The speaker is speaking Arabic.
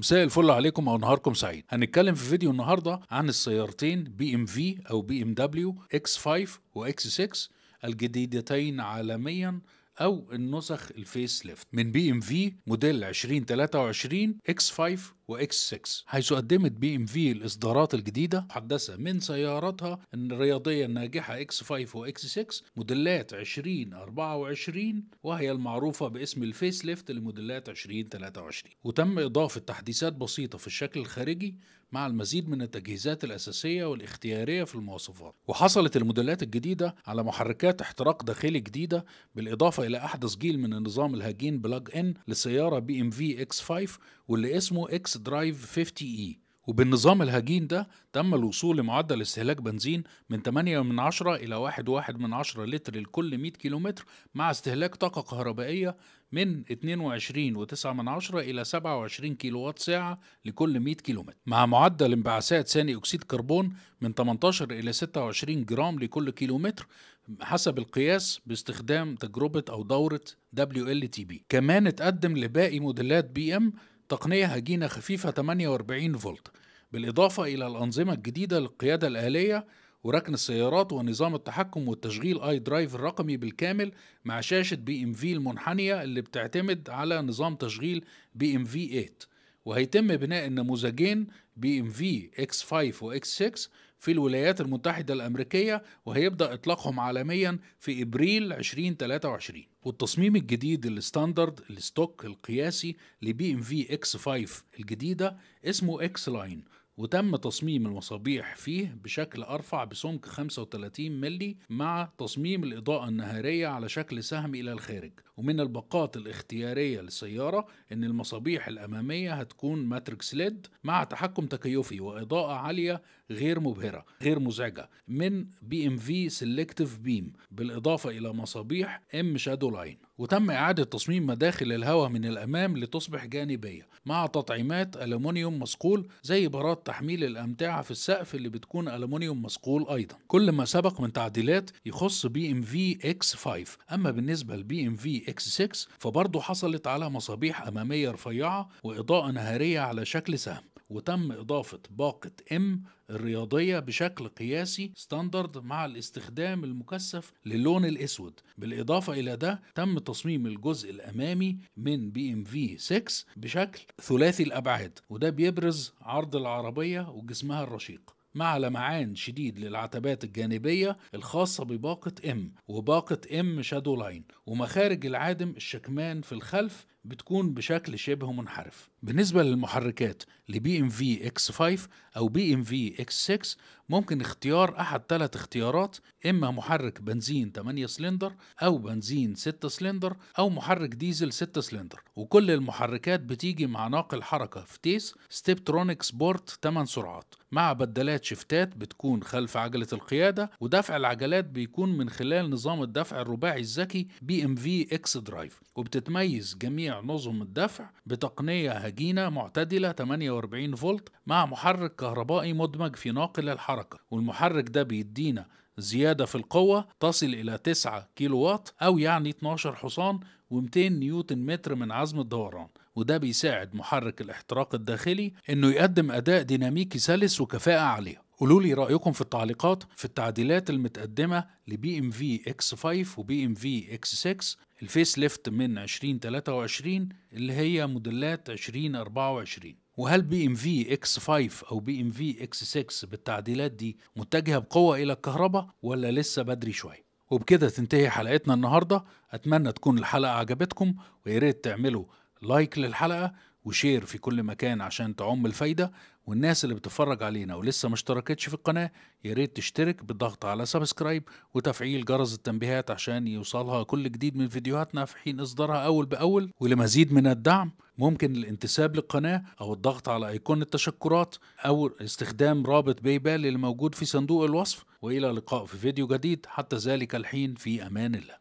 مساء الفل عليكم او نهاركم سعيد هنتكلم في فيديو النهارده عن السيارتين بي ام في او بي ام دبليو اكس 5 واكس 6 الجديدتين عالميا او النسخ الفيس ليفت من بي ام في موديل 2023 اكس 5 واكس 6 حيث قدمت بي ام في الاصدارات الجديده حدثة من سياراتها الرياضيه الناجحه اكس 5 واكس 6 موديلات 2024 وهي المعروفه باسم الفيس ليفت لموديلات 2023 وتم اضافه تحديثات بسيطه في الشكل الخارجي مع المزيد من التجهيزات الاساسيه والاختياريه في المواصفات وحصلت الموديلات الجديده على محركات احتراق داخلي جديده بالاضافه إلى أحدث جيل من النظام الهجين بلاج إن لسيارة بي إم في إكس 5 واللي اسمه إكس درايف 50 إي وبالنظام الهجين ده تم الوصول لمعدل استهلاك بنزين من 8 من 10 إلى 1.1 من 10 لتر لكل 100 كيلومتر مع استهلاك طاقة كهربائية من 22.9 من عشرة إلى 27 كيلو وات ساعة لكل 100 كيلومتر مع معدل انبعاثات ثاني أكسيد كربون من 18 إلى 26 جرام لكل كيلومتر حسب القياس باستخدام تجربة أو دورة WLTP كمان اتقدم لباقي موديلات بي ام تقنية هجينة خفيفة 48 فولت بالإضافة إلى الأنظمة الجديدة للقيادة الآلية وركن السيارات ونظام التحكم والتشغيل اي درايف الرقمي بالكامل مع شاشة بي ام في المنحنية اللي بتعتمد على نظام تشغيل بي ام في 8 وهيتم بناء النموذجين بي ام في اكس 5 واكس 6 في الولايات المتحدة الأمريكية وهيبدأ إطلاقهم عالميا في إبريل 2023 والتصميم الجديد الستاندرد الستوك القياسي لبي ام في اكس 5 الجديدة اسمه اكس لاين وتم تصميم المصابيح فيه بشكل أرفع بسمك 35 ملي مع تصميم الإضاءة النهارية على شكل سهم إلى الخارج ومن الباقات الاختيارية للسيارة إن المصابيح الأمامية هتكون ماتريكس ليد مع تحكم تكيفي وإضاءة عالية غير مبهرة غير مزعجة من بي ام في سيلكتيف بيم بالإضافة إلى مصابيح ام شادو لاين وتم إعادة تصميم مداخل الهواء من الأمام لتصبح جانبية مع تطعيمات ألمونيوم مصقول زي برات تحميل الأمتعة في السقف اللي بتكون ألمونيوم مصقول أيضا كل ما سبق من تعديلات يخص بي ام في اكس 5 أما بالنسبة لبي ام في اكس 6 فبرضه حصلت على مصابيح أمامية رفيعة وإضاءة نهارية على شكل سهم وتم إضافة باقة M الرياضية بشكل قياسي ستاندرد مع الاستخدام المكثف للون الأسود بالإضافة إلى ده تم تصميم الجزء الأمامي من بي ام في 6 بشكل ثلاثي الأبعاد وده بيبرز عرض العربية وجسمها الرشيق مع لمعان شديد للعتبات الجانبية الخاصة بباقة M وباقة M شادو لاين ومخارج العادم الشكمان في الخلف بتكون بشكل شبه منحرف بالنسبة للمحركات لبي ام في اكس 5 او بي ام في اكس 6 ممكن اختيار احد ثلاث اختيارات اما محرك بنزين 8 سلندر او بنزين 6 سلندر او محرك ديزل 6 سلندر وكل المحركات بتيجي مع ناقل حركة في تيس ستيبترونيك سبورت 8 سرعات مع بدلات شفتات بتكون خلف عجلة القيادة ودفع العجلات بيكون من خلال نظام الدفع الرباعي الذكي بي ام في اكس درايف وبتتميز جميع نظم الدفع بتقنية هجينة معتدلة 48 فولت مع محرك كهربائي مدمج في ناقل الحركة والمحرك ده بيدينا زيادة في القوة تصل إلى 9 كيلو واط أو يعني 12 حصان و200 نيوتن متر من عزم الدوران وده بيساعد محرك الاحتراق الداخلي إنه يقدم أداء ديناميكي سلس وكفاءة عالية قولوا لي رأيكم في التعليقات في التعديلات المتقدمة لبي ام في اكس 5 وبي ام في اكس 6 الفيس ليفت من 2023 اللي هي موديلات 2024 وهل بي ام في اكس 5 او بي ام في اكس 6 بالتعديلات دي متجهه بقوه الى الكهرباء ولا لسه بدري شويه وبكده تنتهي حلقتنا النهارده اتمنى تكون الحلقه عجبتكم ويا ريت تعملوا لايك للحلقه وشير في كل مكان عشان تعم الفايده والناس اللي بتتفرج علينا ولسه ما اشتركتش في القناة يا ريت تشترك بالضغط على سبسكرايب وتفعيل جرس التنبيهات عشان يوصلها كل جديد من فيديوهاتنا في حين إصدارها أول بأول ولمزيد من الدعم ممكن الانتساب للقناة أو الضغط على أيقونة التشكرات أو استخدام رابط باي بال اللي موجود في صندوق الوصف وإلى اللقاء في فيديو جديد حتى ذلك الحين في أمان الله